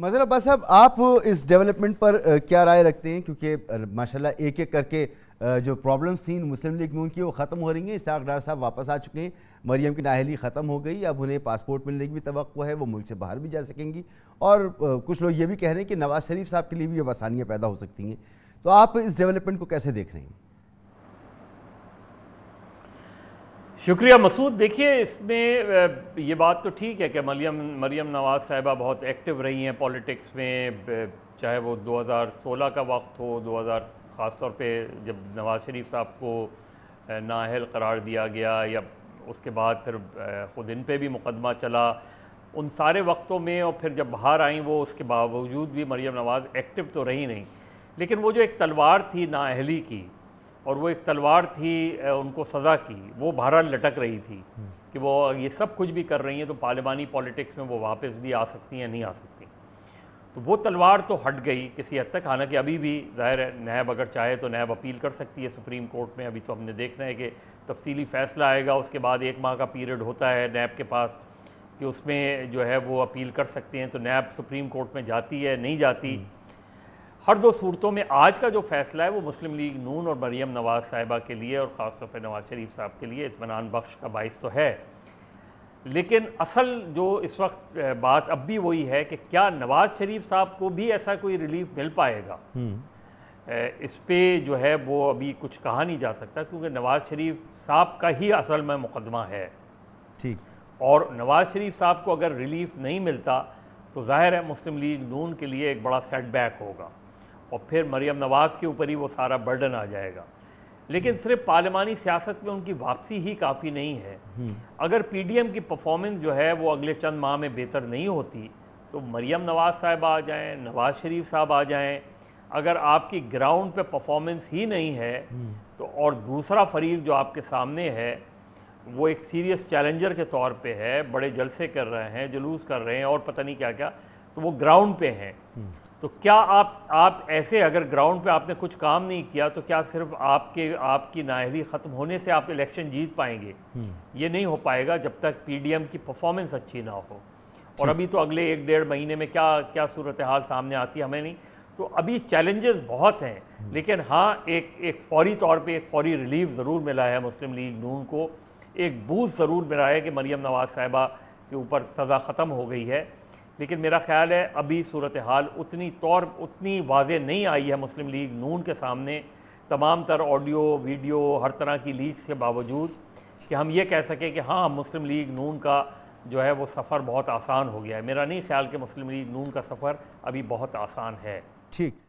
मजर अब्बास साहब आप इस डेवलपमेंट पर क्या राय रखते हैं क्योंकि माशाल्लाह एक एक करके जो प्रॉब्लम्स थी मुस्लिम लीग में उनकी वो ख़त्म हो रही हैं इसाक डार साहब वापस आ चुके हैं मरीम की नाहली ख़त्म हो गई अब उन्हें पासपोर्ट मिलने की भी तो है वो मुल्क से बाहर भी जा सकेंगी और कुछ लोग ये भी कह रहे हैं कि नवाज़ शरीफ साहब के लिए भी अब आसानियाँ पैदा हो सकती हैं तो आप इस डेवलपमेंट को कैसे देख रहे हैं शुक्रिया मसूद देखिए इसमें ये बात तो ठीक है कि मरियम मरियम नवाज़ साहिबा बहुत एक्टिव रही हैं पॉलिटिक्स में चाहे वो 2016 का वक्त हो 2000 ख़ासतौर पे जब नवाज़ शरीफ साहब को नाहल करार दिया गया या उसके बाद फिर ख़ुद इन पर भी मुकदमा चला उन सारे वक्तों में और फिर जब बाहर आई वो उसके बावजूद भी मरियम नवाज़ एक्टिव तो रही नहीं लेकिन वो जो एक तलवार थी नााहली की और वो एक तलवार थी उनको सज़ा की वो भारत लटक रही थी हम्म। कि वो ये सब कुछ भी कर रही हैं तो पार्लिमानी पॉलिटिक्स में वो वापस भी आ सकती हैं नहीं आ सकती तो वो तलवार तो हट गई किसी हद तक हालांकि अभी भी ज़ाहिर है नैब अगर चाहे तो नैब अपील कर सकती है सुप्रीम कोर्ट में अभी तो हमने देखना है कि तफसीली फ़ैसला आएगा उसके बाद एक माह का पीरियड होता है नैब के पास कि उसमें जो है वो अपील कर सकते हैं तो नैब सुप्रीम कोर्ट में जाती है नहीं जाती हम्म। हर दो सूरतों में आज का जो फैसला है वो मुस्लिम लीग नून और मरीम नवाज़ साहिबा के लिए और ख़ासतौर पर नवाज़ शरीफ साहब के लिए इतमान बख्श का बायस तो है लेकिन असल जो इस वक्त बात अब भी वही है कि क्या नवाज़ शरीफ साहब को भी ऐसा कोई रिलीफ मिल पाएगा हम्म। इस पर जो है वो अभी कुछ कहा नहीं जा सकता क्योंकि नवाज़ शरीफ साहब का ही असल में मुकदमा है ठीक और नवाज़ शरीफ साहब को अगर रिलीफ नहीं मिलता तो ज़ाहिर है मुस्लिम लीग नून के लिए एक बड़ा सेटबैक होगा और फिर मरियम नवाज़ के ऊपर ही वो सारा बर्डन आ जाएगा लेकिन हम्म। सिर्फ पार्लिमानी सियासत में उनकी वापसी ही काफ़ी नहीं है हम्म। अगर पीडीएम की परफॉर्मेंस जो है वो अगले चंद माह में बेहतर नहीं होती तो मरियम नवाज़ साहब आ जाएं नवाज़ शरीफ साहब आ जाएं अगर आपकी ग्राउंड पे परफॉर्मेंस ही नहीं है हम्म। तो और दूसरा फरीक जो आपके सामने है वो एक सीरियस चैलेंजर के तौर पे है बड़े जलसे कर रहे हैं जुलूस कर रहे हैं और पता नहीं क्या क्या तो वो ग्राउंड पे हैं तो क्या आप आप ऐसे अगर ग्राउंड पे आपने कुछ काम नहीं किया तो क्या सिर्फ आपके आपकी नाहली ख़त्म होने से आप इलेक्शन जीत पाएंगे हम्म। ये नहीं हो पाएगा जब तक पीडीएम की परफॉर्मेंस अच्छी ना हो और अभी तो अगले एक डेढ़ महीने में क्या क्या सूरत हाल सामने आती है हमें नहीं तो अभी चैलेंजेस बहुत हैं हम्म। लेकिन हाँ एक एक फौरी तौर पे एक फौरी रिलीफ ज़रूर मिला है मुस्लिम लीग नून को एक बूथ ज़रूर मिला है कि मरीम नवाज़ साहिबा के ऊपर सज़ा ख़त्म हो गई है लेकिन मेरा ख्याल है अभी सूरत हाल उतनी तौर उतनी वाज नहीं आई है मुस्लिम लीग नून के सामने तमाम तर ऑडियो वीडियो हर तरह की लीक्स के बावजूद कि हम ये कह सकें कि हाँ मुस्लिम लीग नून का जो है वो सफ़र बहुत आसान हो गया है मेरा नहीं ख्याल कि मुस्लिम लीग नून का सफ़र अभी बहुत आसान है ठीक